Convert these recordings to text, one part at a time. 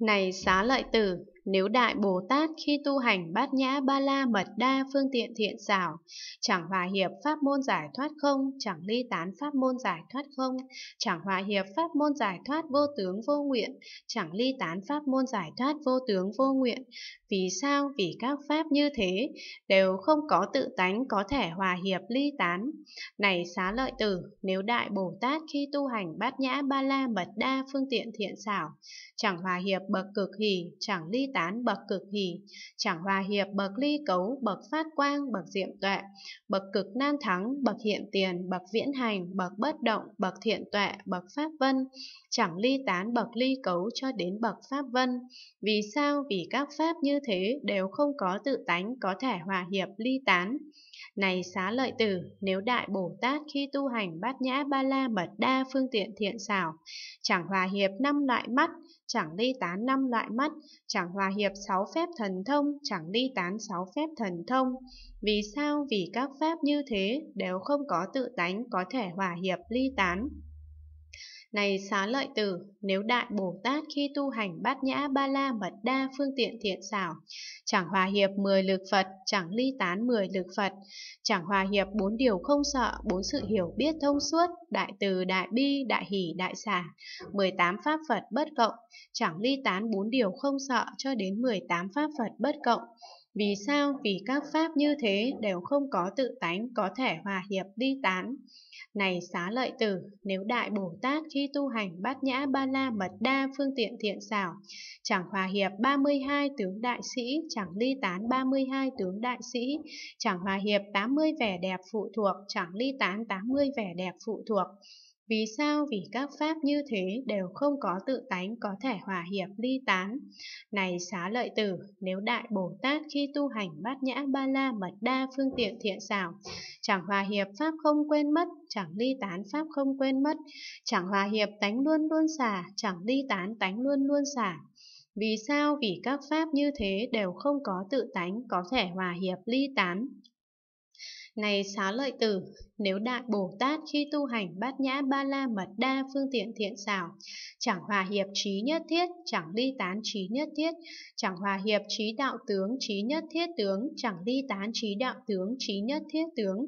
Này xá lợi tử, nếu Đại Bồ Tát khi tu hành bát nhã ba la mật đa phương tiện thiện xảo, chẳng hòa hiệp pháp môn giải thoát không, chẳng ly tán pháp môn giải thoát không, chẳng hòa hiệp pháp môn giải thoát vô tướng vô nguyện, chẳng ly tán pháp môn giải thoát vô tướng vô nguyện. Vì sao? Vì các pháp như thế đều không có tự tánh có thể hòa hiệp ly tán. Này xá lợi tử, nếu Đại Bồ Tát khi tu hành bát nhã ba la mật đa phương tiện thiện xảo, chẳng hòa hiệp bậc cực hỷ, chẳng ly tán bậc cực hỷ, chẳng hòa hiệp bậc ly cấu, bậc phát quang, bậc diệm tuệ, bậc cực nan thắng, bậc hiện tiền, bậc viễn hành, bậc bất động, bậc thiện tuệ, bậc pháp vân, chẳng ly tán bậc ly cấu cho đến bậc pháp vân. Vì sao? Vì các pháp như thế đều không có tự tánh có thể hòa hiệp ly tán. Này xá lợi tử, nếu Đại Bồ Tát khi tu hành bát nhã ba la mật đa phương tiện thiện xảo, chẳng hòa hiệp năm loại mắt, chẳng ly tán năm loại mắt, chẳng hòa hiệp sáu phép thần thông, chẳng ly tán sáu phép thần thông. Vì sao? Vì các pháp như thế đều không có tự tánh có thể hòa hiệp ly tán. Này xá lợi tử, nếu Đại Bồ Tát khi tu hành bát nhã ba la mật đa phương tiện thiện xảo, chẳng hòa hiệp 10 lực Phật, chẳng ly tán 10 lực Phật, chẳng hòa hiệp bốn điều không sợ, bốn sự hiểu biết thông suốt, đại từ, đại bi, đại hỷ, đại xả, 18 pháp Phật bất cộng, chẳng ly tán bốn điều không sợ cho đến 18 pháp Phật bất cộng. Vì sao? Vì các pháp như thế đều không có tự tánh có thể hòa hiệp ly tán. Này xá lợi tử, nếu Đại Bồ Tát khi tu hành bát nhã ba la mật đa phương tiện thiện xảo, chẳng hòa hiệp 32 tướng đại sĩ, chẳng ly tán 32 tướng đại sĩ, chẳng hòa hiệp 80 vẻ đẹp phụ thuộc, chẳng ly tán 80 vẻ đẹp phụ thuộc, vì sao? Vì các pháp như thế đều không có tự tánh có thể hòa hiệp ly tán. Này xá lợi tử, nếu Đại Bồ Tát khi tu hành bát nhã ba la mật đa phương tiện thiện xảo, chẳng hòa hiệp pháp không quên mất, chẳng ly tán pháp không quên mất, chẳng hòa hiệp tánh luôn luôn xả, chẳng ly tán tánh luôn luôn xả, vì sao? Vì các pháp như thế đều không có tự tánh, có thể hòa hiệp ly tán. Này xá lợi tử, nếu Đại Bồ Tát khi tu hành bát nhã ba la mật đa phương tiện thiện xảo, chẳng hòa hiệp trí nhất thiết, chẳng ly tán trí nhất thiết, chẳng hòa hiệp trí đạo tướng trí nhất thiết tướng, chẳng ly tán trí đạo tướng trí nhất thiết tướng.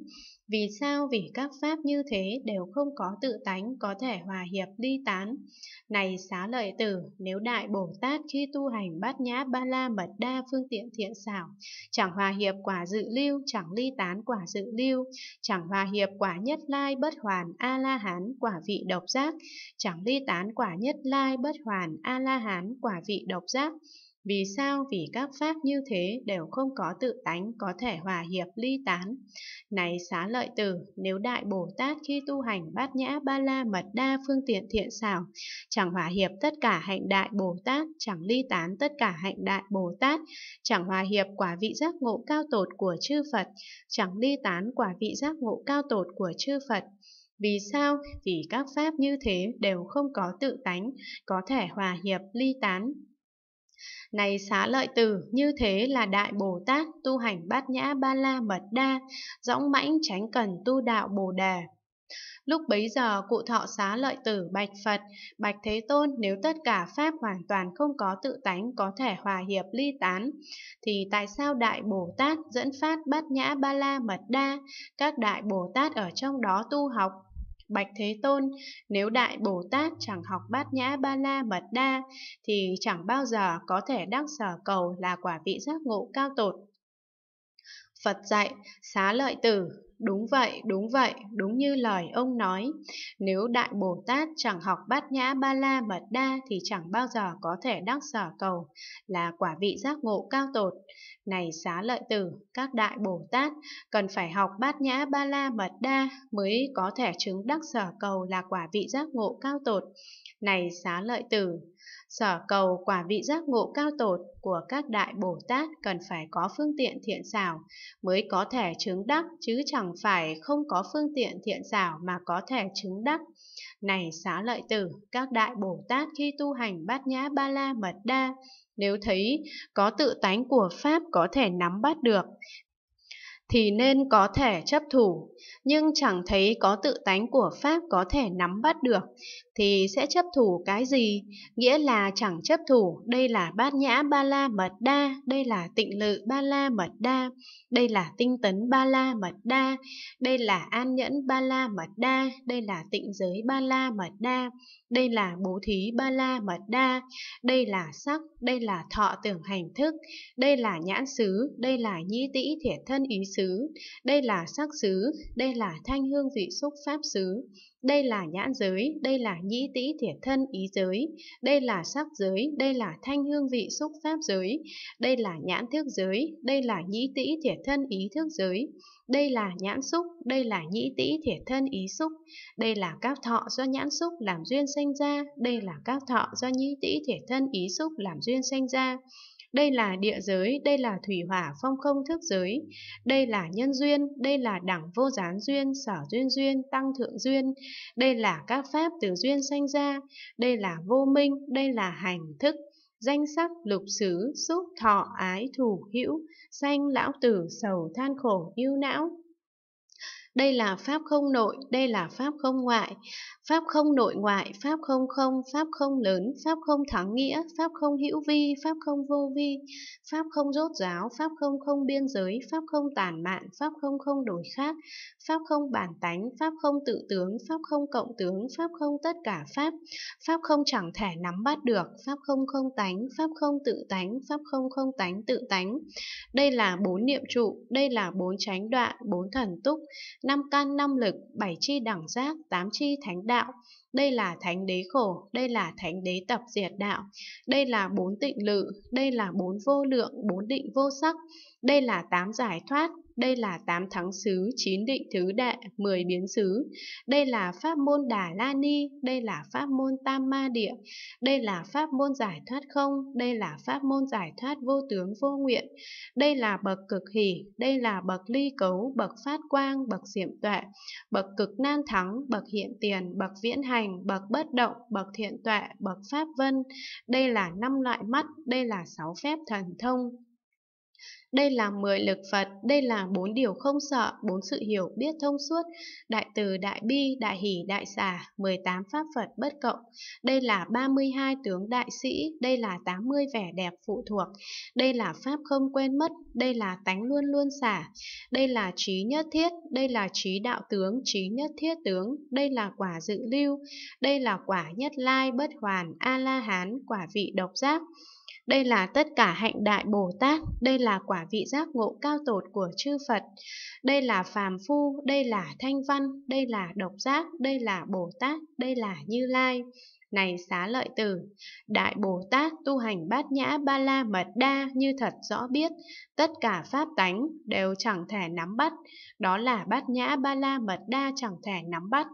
Vì sao? Vì các pháp như thế đều không có tự tánh có thể hòa hiệp ly tán. Này xá lợi tử, nếu Đại Bồ Tát khi tu hành bát nhã ba la mật đa phương tiện thiện xảo, chẳng hòa hiệp quả dự lưu, chẳng ly tán quả dự lưu, chẳng hòa hiệp quả nhất lai bất hoàn a la hán quả vị độc giác, chẳng ly tán quả nhất lai bất hoàn a la hán quả vị độc giác vì sao vì các pháp như thế đều không có tự tánh có thể hòa hiệp ly tán này xá lợi tử nếu đại bồ tát khi tu hành bát nhã ba la mật đa phương tiện thiện xảo chẳng hòa hiệp tất cả hạnh đại bồ tát chẳng ly tán tất cả hạnh đại bồ tát chẳng hòa hiệp quả vị giác ngộ cao tột của chư phật chẳng ly tán quả vị giác ngộ cao tột của chư phật vì sao? Vì các pháp như thế đều không có tự tánh, có thể hòa hiệp ly tán. Này xá lợi tử, như thế là Đại Bồ Tát tu hành bát nhã ba la mật đa, dõng mãnh tránh cần tu đạo Bồ Đề. Lúc bấy giờ cụ thọ xá lợi tử bạch Phật, bạch Thế Tôn nếu tất cả Pháp hoàn toàn không có tự tánh có thể hòa hiệp ly tán, thì tại sao Đại Bồ Tát dẫn phát bát nhã ba la mật đa, các Đại Bồ Tát ở trong đó tu học Bạch Thế Tôn, nếu Đại Bồ Tát chẳng học bát nhã ba la mật đa, thì chẳng bao giờ có thể đắc sở cầu là quả vị giác ngộ cao tột. Phật dạy, xá lợi tử, Đúng vậy, đúng vậy, đúng như lời ông nói. Nếu Đại Bồ Tát chẳng học bát nhã ba la mật đa thì chẳng bao giờ có thể đắc sở cầu, là quả vị giác ngộ cao tột. Này xá lợi tử, các Đại Bồ Tát cần phải học bát nhã ba la mật đa mới có thể chứng đắc sở cầu là quả vị giác ngộ cao tột. Này xá lợi tử, Sở cầu quả vị giác ngộ cao tột của các đại Bồ Tát cần phải có phương tiện thiện xảo mới có thể chứng đắc chứ chẳng phải không có phương tiện thiện xảo mà có thể chứng đắc. Này xá lợi tử, các đại Bồ Tát khi tu hành bát nhã ba la mật đa, nếu thấy có tự tánh của Pháp có thể nắm bắt được, thì nên có thể chấp thủ, nhưng chẳng thấy có tự tánh của Pháp có thể nắm bắt được, thì sẽ chấp thủ cái gì? Nghĩa là chẳng chấp thủ, đây là bát nhã ba la mật đa, đây là tịnh lự ba la mật đa, đây là tinh tấn ba la mật đa, đây là an nhẫn ba la mật đa, đây là tịnh giới ba la mật đa, đây là bố thí ba la mật đa, đây là sắc, đây là thọ tưởng hành thức, đây là nhãn xứ, đây là nhĩ tĩ thiệt thân ý xứ, xứ, đây là sắc xứ, đây là thanh hương vị xúc pháp xứ. Đây là nhãn giới, đây là nhĩ tĩ thiệt thân ý giới, đây là sắc giới, đây là thanh hương vị xúc pháp giới, đây là nhãn thức giới, đây là nhĩ tĩ thiệt thân ý thức giới, đây là nhãn xúc, đây là nhĩ tĩ thiệt thân ý xúc, đây là các thọ do nhãn xúc làm duyên sinh ra, đây là các thọ do nhĩ tĩ thiệt thân ý xúc làm duyên sinh ra. Đây là địa giới, đây là thủy hỏa phong không thức giới, đây là nhân duyên, đây là đẳng vô gián duyên, sở duyên duyên, tăng thượng duyên, đây là các pháp từ duyên sanh ra, đây là vô minh, đây là hành thức, danh sắc, lục xứ, xúc, thọ, ái, thủ hữu, sanh, lão tử, sầu, than khổ, yêu não. Đây là pháp không nội, đây là pháp không ngoại. Pháp không nội ngoại, Pháp không không, Pháp không lớn, Pháp không thắng nghĩa, Pháp không hữu vi, Pháp không vô vi, Pháp không rốt ráo Pháp không không biên giới, Pháp không tàn mạn, Pháp không không đổi khác, Pháp không bản tánh, Pháp không tự tướng, Pháp không cộng tướng, Pháp không tất cả Pháp, Pháp không chẳng thể nắm bắt được, Pháp không không tánh, Pháp không tự tánh, Pháp không không tánh tự tánh. Đây là bốn niệm trụ, đây là bốn chánh đoạn, bốn thần túc, năm căn năm lực, bảy chi đẳng giác, tám chi thánh đạo, đạo, đây là thánh đế khổ, đây là thánh đế tập diệt đạo, đây là bốn tịnh lự, đây là bốn vô lượng, bốn định vô sắc, đây là tám giải thoát, đây là tám thắng xứ, chín định thứ đệ, mười biến xứ, đây là pháp môn Đà La Ni, đây là pháp môn Tam Ma Địa, đây là pháp môn giải thoát không, đây là pháp môn giải thoát vô tướng vô nguyện, đây là bậc cực hỷ, đây là bậc ly cấu, bậc phát quang, bậc diệm tuệ, bậc cực nan thắng, bậc hiện tiền, bậc viễn hành, bậc bất động, bậc thiện tuệ, bậc pháp vân, đây là năm loại mắt, đây là sáu phép thần thông, đây là 10 lực Phật, đây là bốn điều không sợ, bốn sự hiểu biết thông suốt, đại từ, đại bi, đại hỷ, đại xả, 18 pháp Phật bất cộng. Đây là 32 tướng đại sĩ, đây là 80 vẻ đẹp phụ thuộc, đây là pháp không quên mất, đây là tánh luôn luôn xả, đây là trí nhất thiết, đây là trí đạo tướng, trí nhất thiết tướng, đây là quả dự lưu, đây là quả nhất lai bất hoàn, A-la-hán, quả vị độc giác. Đây là tất cả hạnh đại Bồ Tát, đây là quả vị giác ngộ cao tột của chư Phật, đây là phàm phu, đây là thanh văn, đây là độc giác, đây là Bồ Tát, đây là Như Lai. Này xá lợi tử, Đại Bồ Tát tu hành bát nhã ba la mật đa như thật rõ biết, tất cả pháp tánh đều chẳng thể nắm bắt, đó là bát nhã ba la mật đa chẳng thể nắm bắt,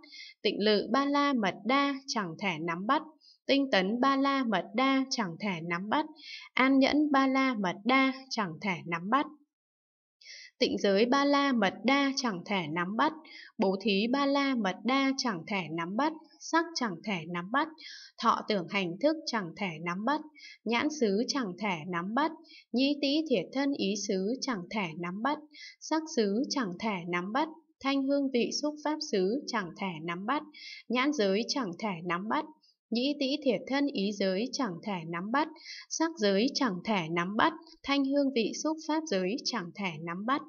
tịnh lự ba la mật đa chẳng thể nắm bắt, tinh tấn ba la mật đa chẳng thể nắm bắt, an nhẫn ba la mật đa chẳng thể nắm bắt. Tịnh giới ba la mật đa chẳng thể nắm bắt, bố thí ba la mật đa chẳng thể nắm bắt, sắc chẳng thể nắm bắt, thọ tưởng hành thức chẳng thể nắm bắt, nhãn xứ chẳng thể nắm bắt, nhĩ tĩ thiệt thân ý xứ chẳng thể nắm bắt, sắc xứ chẳng thể nắm bắt, thanh hương vị xúc pháp xứ chẳng thể nắm bắt, nhãn giới chẳng thể nắm bắt, Nhĩ tĩ thiệt thân ý giới chẳng thể nắm bắt, sắc giới chẳng thể nắm bắt, thanh hương vị xúc pháp giới chẳng thể nắm bắt,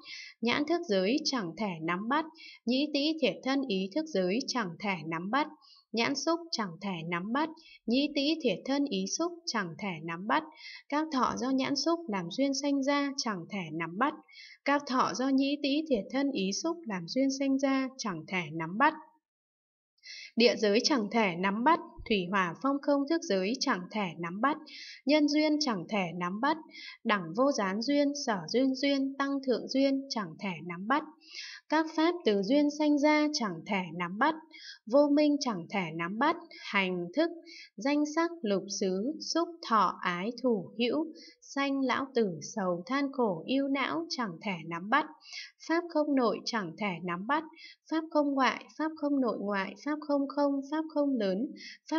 nhãn thức giới chẳng thể nắm bắt, nhĩ tĩ thiệt thân ý thức giới chẳng thể nắm bắt, nhãn xúc chẳng thể nắm bắt, nhĩ tĩ thiệt thân ý xúc chẳng thể nắm bắt, các thọ do nhãn xúc làm duyên sanh ra chẳng thể nắm bắt, các thọ do nhĩ tĩ thiệt thân ý xúc làm duyên sanh ra chẳng thể nắm bắt. Địa giới chẳng thể nắm bắt, thủy hỏa phong không thức giới chẳng thể nắm bắt, nhân duyên chẳng thể nắm bắt, đẳng vô gián duyên, sở duyên duyên, tăng thượng duyên chẳng thể nắm bắt. Các pháp từ duyên sanh ra chẳng thể nắm bắt, vô minh chẳng thể nắm bắt, hành thức, danh sắc, lục xứ, xúc, thọ, ái, thủ, hữu, sanh, lão tử, sầu, than khổ, yêu não chẳng thể nắm bắt, pháp không nội chẳng thể nắm bắt, pháp không ngoại, pháp không nội ngoại, pháp không không, pháp không lớn, pháp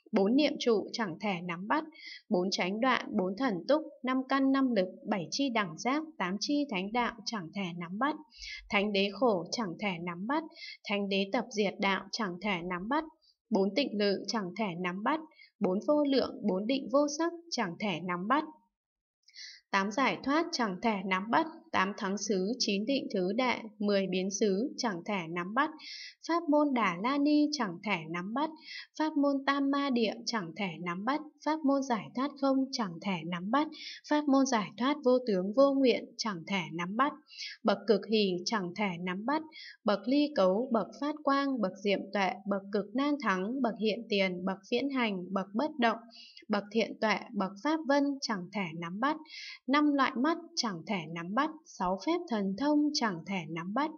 bốn niệm trụ chẳng thể nắm bắt, bốn tránh đoạn, bốn thần túc, năm căn năm lực, bảy chi đẳng giác, tám chi thánh đạo chẳng thể nắm bắt, thánh đế khổ chẳng thể nắm bắt, thánh đế tập diệt đạo chẳng thể nắm bắt, bốn tịnh lự chẳng thể nắm bắt, bốn vô lượng, bốn định vô sắc chẳng thể nắm bắt. Tám giải thoát chẳng thể nắm bắt, tám thắng xứ, chín định thứ đệ, mười biến xứ, chẳng thể nắm bắt, pháp môn đà la ni chẳng thể nắm bắt, pháp môn tam ma địa chẳng thể nắm bắt, pháp môn giải thoát không chẳng thể nắm bắt, pháp môn giải thoát vô tướng vô nguyện chẳng thể nắm bắt, bậc cực hì chẳng thể nắm bắt, bậc ly cấu, bậc phát quang, bậc diệm tuệ, bậc cực nan thắng, bậc hiện tiền, bậc viễn hành, bậc bất động, bậc thiện tuệ, bậc pháp vân chẳng thể nắm bắt, năm loại mắt chẳng thể nắm bắt, sáu phép thần thông chẳng thể nắm bắt,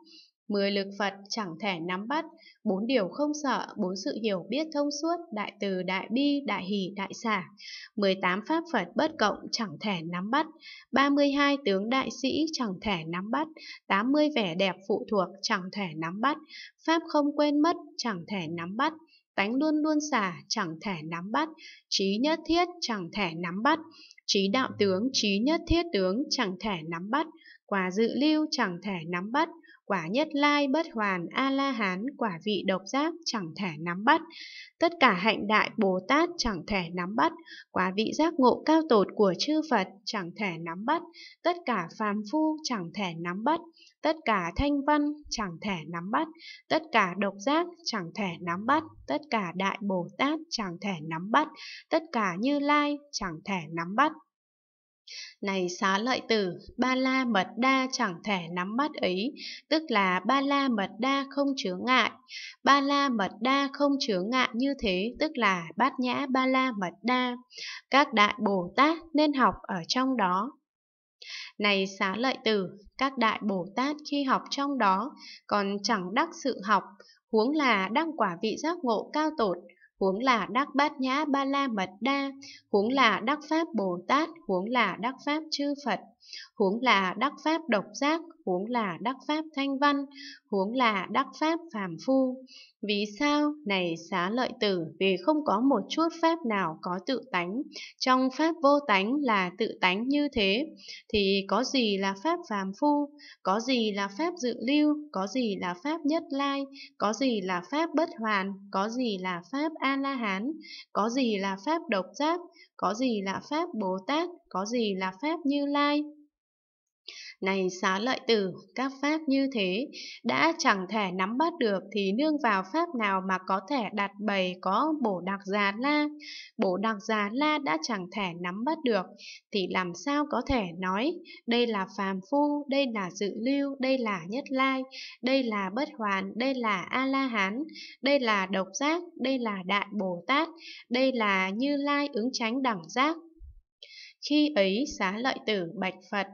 mười lực Phật chẳng thể nắm bắt, bốn điều không sợ, bốn sự hiểu biết thông suốt, đại từ, đại bi, đại hỷ, đại xả, mười tám pháp Phật bất cộng chẳng thể nắm bắt, ba mươi hai tướng đại sĩ chẳng thể nắm bắt, tám mươi vẻ đẹp phụ thuộc chẳng thể nắm bắt, pháp không quên mất chẳng thể nắm bắt, tánh luôn luôn xả, chẳng thể nắm bắt, trí nhất thiết, chẳng thể nắm bắt, trí đạo tướng, trí nhất thiết tướng, chẳng thể nắm bắt, quả dự lưu, chẳng thể nắm bắt, quả nhất lai bất hoàn a la hán quả vị độc giác chẳng thể nắm bắt tất cả hạnh đại bồ tát chẳng thể nắm bắt quả vị giác ngộ cao tột của chư phật chẳng thể nắm bắt tất cả phàm phu chẳng thể nắm bắt tất cả thanh văn chẳng thể nắm bắt tất cả độc giác chẳng thể nắm bắt tất cả đại bồ tát chẳng thể nắm bắt tất cả như lai chẳng thể nắm bắt này xá lợi tử, ba la mật đa chẳng thể nắm bắt ấy, tức là ba la mật đa không chứa ngại. Ba la mật đa không chứa ngại như thế, tức là bát nhã ba la mật đa. Các đại Bồ Tát nên học ở trong đó. Này xá lợi tử, các đại Bồ Tát khi học trong đó còn chẳng đắc sự học, huống là đăng quả vị giác ngộ cao tột, huống là đắc bát nhã ba la mật đa, huống là đắc pháp Bồ Tát, huống là đắc pháp chư Phật, huống là đắc pháp độc giác, huống là đắc pháp thanh văn, huống là đắc pháp phàm phu. Vì sao? Này xá lợi tử, vì không có một chút pháp nào có tự tánh, trong pháp vô tánh là tự tánh như thế, thì có gì là pháp phàm phu, có gì là pháp dự lưu, có gì là pháp nhất lai, có gì là pháp bất hoàn, có gì là pháp A-la-hán, có gì là pháp độc giác, có gì là pháp Bồ Tát, có gì là pháp Như Lai. Này xá lợi tử, các pháp như thế, đã chẳng thể nắm bắt được thì nương vào pháp nào mà có thể đặt bày có bổ đặc già la. Bổ đặc già la đã chẳng thể nắm bắt được, thì làm sao có thể nói, đây là phàm phu, đây là dự lưu, đây là nhất lai, đây là bất hoàn, đây là A-la-hán, đây là độc giác, đây là đại Bồ Tát, đây là như lai ứng tránh đẳng giác. Khi ấy xá lợi tử bạch Phật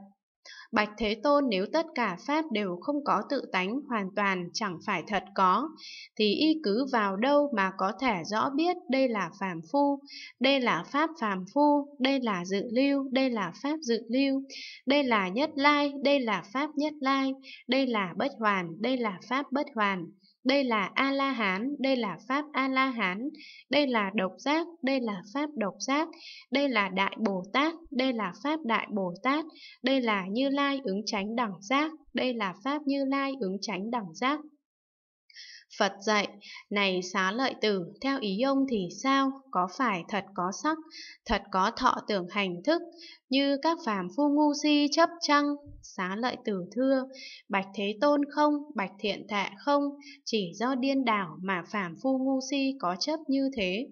Bạch Thế Tôn nếu tất cả Pháp đều không có tự tánh hoàn toàn chẳng phải thật có, thì y cứ vào đâu mà có thể rõ biết đây là phàm phu, đây là Pháp phàm phu, đây là dự lưu, đây là Pháp dự lưu, đây là nhất lai, đây là Pháp nhất lai, đây là bất hoàn, đây là Pháp bất hoàn. Đây là A-la-hán, đây là Pháp A-la-hán, đây là độc giác, đây là Pháp độc giác, đây là Đại Bồ Tát, đây là Pháp Đại Bồ Tát, đây là Như Lai ứng chánh đẳng giác, đây là Pháp Như Lai ứng chánh đẳng giác. Phật dạy, này xá lợi tử, theo ý ông thì sao, có phải thật có sắc, thật có thọ tưởng hành thức, như các phàm phu ngu si chấp chăng? Xá lợi tử thưa, bạch thế tôn không, bạch thiện thệ không, chỉ do điên đảo mà phàm phu ngu si có chấp như thế.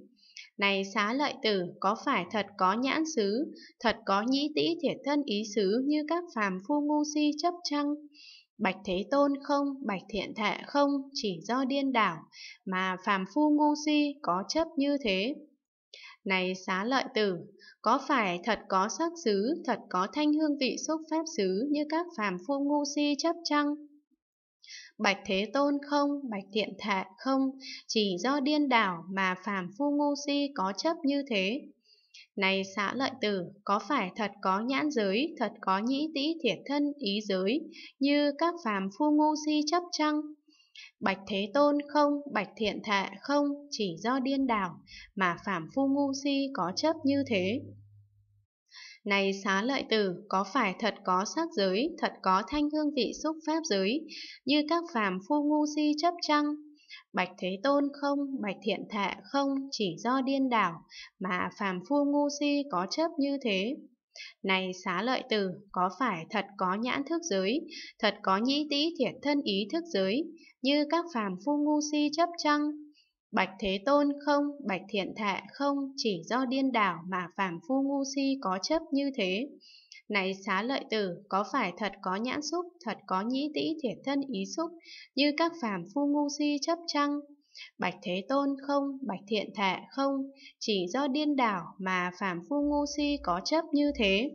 Này xá lợi tử, có phải thật có nhãn xứ, thật có nhĩ tĩ thiệt thân ý xứ như các phàm phu ngu si chấp chăng? Bạch Thế Tôn không, Bạch Thiện Thệ không, chỉ do điên đảo, mà phàm phu ngu si có chấp như thế. Này xá lợi tử, có phải thật có sắc xứ, thật có thanh hương vị xúc pháp xứ như các phàm phu ngu si chấp chăng? Bạch Thế Tôn không, Bạch Thiện Thệ không, chỉ do điên đảo mà phàm phu ngu si có chấp như thế. Này xã lợi tử, có phải thật có nhãn giới, thật có nhĩ tĩ thiệt thân ý giới, như các phàm phu ngu si chấp chăng? Bạch Thế Tôn không, Bạch Thiện Thệ không, chỉ do điên đảo, mà phàm phu ngu si có chấp như thế. Này xá lợi tử, có phải thật có sắc giới, thật có thanh hương vị xúc pháp giới, như các phàm phu ngu si chấp chăng? Bạch Thế Tôn không, Bạch Thiện Thạ không, chỉ do điên đảo, mà phàm phu ngu si có chấp như thế. Này xá lợi tử, có phải thật có nhãn thức giới, thật có nhĩ tĩ thiệt thân ý thức giới, như các phàm phu ngu si chấp chăng? Bạch Thế Tôn không, Bạch Thiện Thạ không, chỉ do điên đảo mà phàm phu ngu si có chấp như thế. Này xá lợi tử, có phải thật có nhãn xúc, thật có nhĩ tĩ thiệt thân ý xúc, như các phàm phu ngu si chấp chăng? Bạch Thế Tôn không, Bạch Thiện Thệ không, chỉ do điên đảo mà phàm phu ngu si có chấp như thế.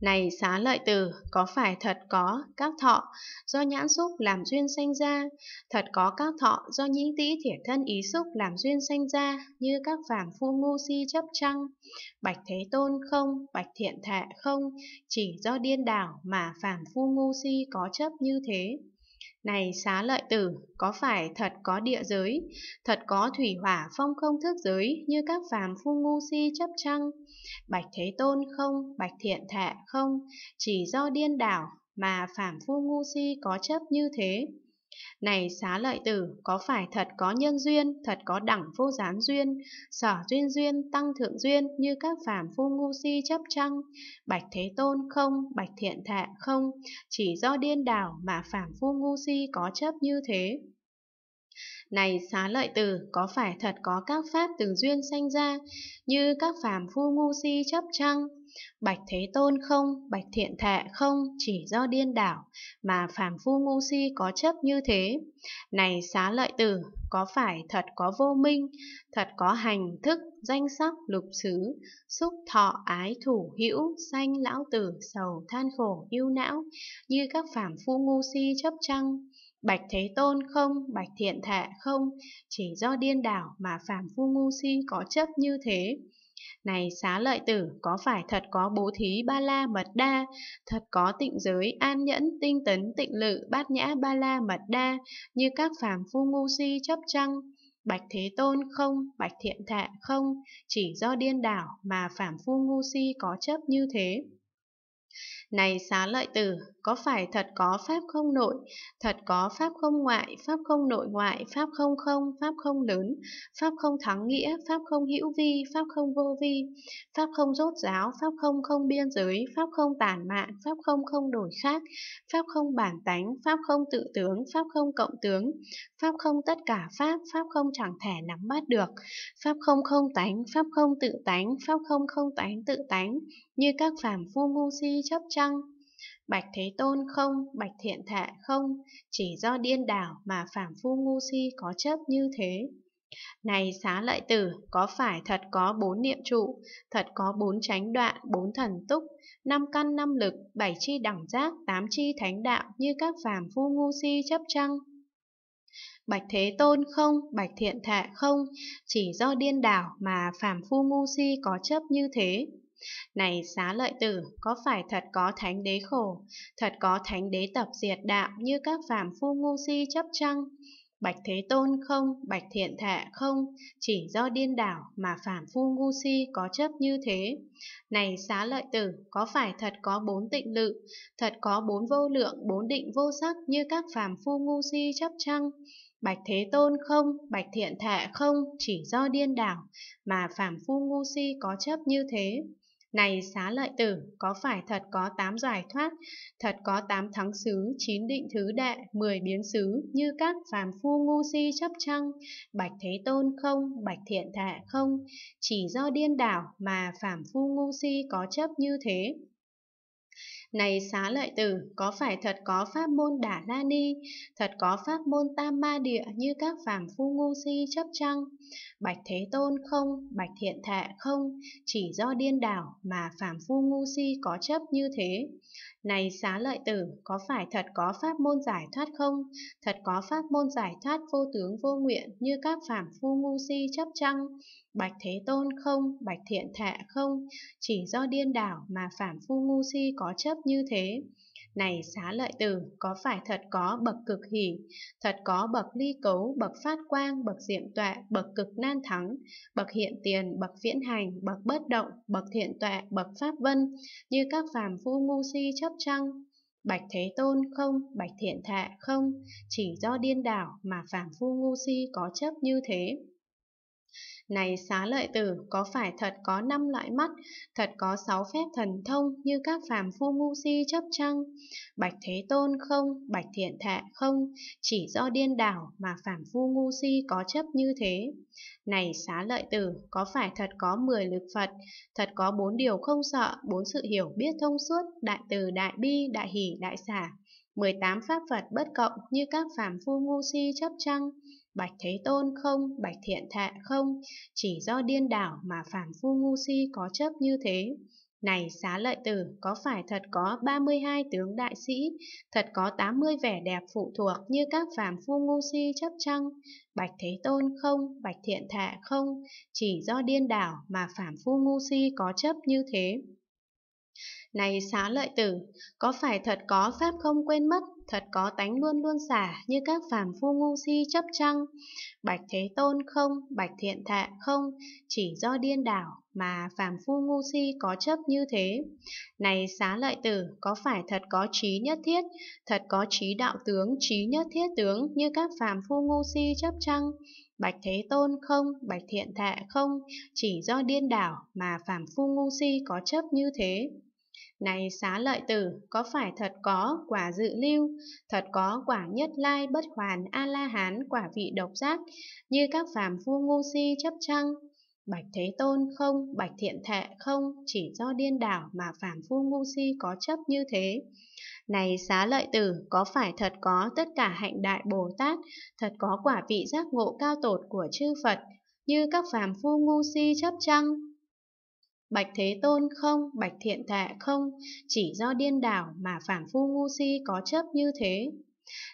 Này xá lợi tử, có phải thật có các thọ do nhãn xúc làm duyên sanh ra, thật có các thọ do nhĩ tĩ thiệt thân ý xúc làm duyên sanh ra, như các phàm phu ngu si chấp chăng? Bạch Thế Tôn không, bạch thiện thệ không, chỉ do điên đảo mà phàm phu ngu si có chấp như thế. Này xá lợi tử, có phải thật có địa giới, thật có thủy hỏa phong không thức giới như các phàm phu ngu si chấp chăng? Bạch Thế Tôn không, Bạch Thiện Thệ không, chỉ do điên đảo mà phàm phu ngu si có chấp như thế. Này xá lợi tử, có phải thật có nhân duyên, thật có đẳng vô gián duyên, sở duyên duyên, tăng thượng duyên như các phàm phu ngu si chấp chăng? Bạch Thế Tôn không, bạch thiện thệ không, chỉ do điên đảo mà phàm phu ngu si có chấp như thế. Này xá lợi tử, có phải thật có các pháp từ duyên sanh ra, như các phàm phu ngu si chấp chăng? Bạch Thế Tôn không, Bạch Thiện Thệ không, chỉ do điên đảo, mà phàm phu ngu si có chấp như thế. Này xá lợi tử, có phải thật có vô minh, thật có hành thức, danh sắc, lục xứ, xúc thọ ái thủ hữu, sanh lão tử, sầu than khổ, yêu não, như các phàm phu ngu si chấp chăng? Bạch Thế Tôn không, Bạch Thiện Thệ không, chỉ do điên đảo mà phàm phu ngu si có chấp như thế. Này xá lợi tử, có phải thật có bố thí ba la mật đa, thật có tịnh giới, an nhẫn, tinh tấn, tịnh lự, bát nhã ba la mật đa, như các phàm phu ngu si chấp chăng? Bạch Thế Tôn không, Bạch Thiện Thạ không, chỉ do điên đảo mà phàm phu ngu si có chấp như thế. Này xá lợi tử, có phải thật có pháp không nội, thật có pháp không ngoại, pháp không nội ngoại, pháp không không, pháp không lớn, pháp không thắng nghĩa, pháp không hữu vi, pháp không vô vi, pháp không rốt giáo, pháp không không biên giới, pháp không tản mạn, pháp không không đổi khác, pháp không bản tánh, pháp không tự tướng, pháp không cộng tướng, pháp không tất cả pháp, pháp không chẳng thể nắm bắt được, pháp không không tánh, pháp không tự tánh, pháp không không tánh tự tánh, như các phàm phu ngu si chấp chăng? Bạch Thế Tôn không, Bạch Thiện Thệ không, chỉ do điên đảo mà phàm phu ngu si có chấp như thế. Này xá lợi tử, có phải thật có bốn niệm trụ, thật có bốn chánh đoạn, bốn thần túc, năm căn năm lực, bảy chi đẳng giác, tám chi thánh đạo như các phàm phu ngu si chấp chăng? Bạch Thế Tôn không, Bạch Thiện Thệ không, chỉ do điên đảo mà phàm phu ngu si có chấp như thế. Này xá lợi tử, có phải thật có thánh đế khổ, thật có thánh đế tập diệt đạo như các phàm phu ngu si chấp chăng? Bạch Thế Tôn không, Bạch Thiện Thệ không, chỉ do điên đảo mà phàm phu ngu si có chấp như thế. Này xá lợi tử, có phải thật có bốn tịnh lự, thật có bốn vô lượng, bốn định vô sắc như các phàm phu ngu si chấp chăng? Bạch Thế Tôn không, Bạch Thiện Thệ không, chỉ do điên đảo mà phàm phu ngu si có chấp như thế. Này xá lợi tử, có phải thật có tám giải thoát, thật có tám thắng xứ, chín định thứ đệ, mười biến xứ, như các phàm phu ngu si chấp chăng? Bạch Thế Tôn không, bạch thiện thệ không? Chỉ do điên đảo mà phàm phu ngu si có chấp như thế, này xá lợi tử, có phải thật có pháp môn đả la ni, thật có pháp môn tam ma địa như các phàm phu ngu si chấp chăng? Bạch Thế Tôn không, Bạch Thiện Thệ không, chỉ do điên đảo mà phàm phu ngu si có chấp như thế. Này xá lợi tử, có phải thật có pháp môn giải thoát không? Thật có pháp môn giải thoát vô tướng vô nguyện như các phàm phu ngu si chấp chăng? Bạch Thế Tôn không, Bạch Thiện Thệ không? Chỉ do điên đảo mà phàm phu ngu si có chấp như thế. Này xá lợi tử, có phải thật có bậc cực hỷ, thật có bậc ly cấu, bậc phát quang, bậc diệm tọa, bậc cực nan thắng, bậc hiện tiền, bậc viễn hành, bậc bất động, bậc thiện tọa, bậc pháp vân, như các phàm phu ngu si chấp chăng? Bạch Thế Tôn không, Bạch Thiện Thạ không, chỉ do điên đảo mà phàm phu ngu si có chấp như thế. Này xá lợi tử, có phải thật có năm loại mắt, thật có sáu phép thần thông như các phàm phu ngu si chấp chăng? Bạch Thế Tôn không, Bạch Thiện Thệ không, chỉ do điên đảo mà phàm phu ngu si có chấp như thế. Này xá lợi tử, có phải thật có mười lực Phật, thật có bốn điều không sợ, bốn sự hiểu biết thông suốt, đại từ, đại bi, đại hỷ, đại xả, 18 pháp Phật bất cộng như các phàm phu ngu si chấp chăng? Bạch Thế Tôn không, Bạch Thiện Thệ không, chỉ do điên đảo mà phản phu ngu si có chấp như thế. Này xá lợi tử, có phải thật có 32 tướng đại sĩ, thật có 80 vẻ đẹp phụ thuộc như các phàm phu ngu si chấp chăng? Bạch Thế Tôn không, Bạch Thiện Thệ không, chỉ do điên đảo mà phàm phu ngu si có chấp như thế. Này xá lợi tử, có phải thật có Pháp không quên mất thật có tánh luôn luôn xả như các phàm phu ngu si chấp chăng Bạch Thế Tôn không, Bạch Thiện Thạ không, chỉ do điên đảo mà phàm phu ngu si có chấp như thế. Này xá lợi tử, có phải thật có trí nhất thiết, thật có trí đạo tướng, trí nhất thiết tướng như các phàm phu ngu si chấp chăng? Bạch Thế Tôn không, Bạch Thiện Thạ không, chỉ do điên đảo mà phàm phu ngu si có chấp như thế. Này xá lợi tử, có phải thật có quả dự lưu, thật có quả nhất lai bất hoàn A-la-hán quả vị độc giác, như các phàm phu ngu si chấp chăng? Bạch Thế Tôn không, Bạch Thiện Thệ không, chỉ do điên đảo mà phàm phu ngu si có chấp như thế. Này xá lợi tử, có phải thật có tất cả hạnh đại Bồ Tát, thật có quả vị giác ngộ cao tột của chư Phật, như các phàm phu ngu si chấp chăng? Bạch Thế Tôn không, Bạch Thiện Thệ không, chỉ do điên đảo mà phản phu ngu si có chấp như thế.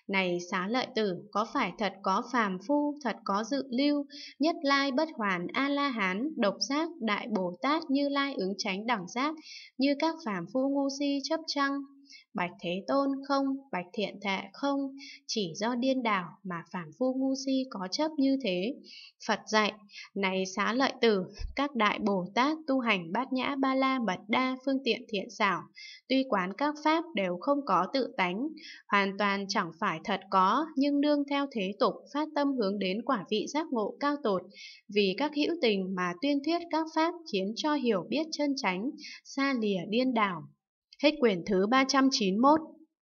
Này xá lợi tử, có phải thật có phàm phu, thật có dự lưu, nhất lai bất hoàn A-la-hán, độc giác, đại Bồ Tát như lai ứng tránh đẳng giác, như các phàm phu ngu si chấp chăng? Bạch Thế Tôn không, Bạch Thiện Thệ không, chỉ do điên đảo mà phản phu ngu si có chấp như thế. Phật dạy, này xá lợi tử, các đại Bồ Tát tu hành bát nhã ba la mật đa phương tiện thiện xảo, tuy quán các pháp đều không có tự tánh, hoàn toàn chẳng phải thật có, nhưng nương theo thế tục phát tâm hướng đến quả vị giác ngộ cao tột, vì các hữu tình mà tuyên thuyết các pháp khiến cho hiểu biết chân chánh, xa lìa điên đảo, Hết quyển thứ 391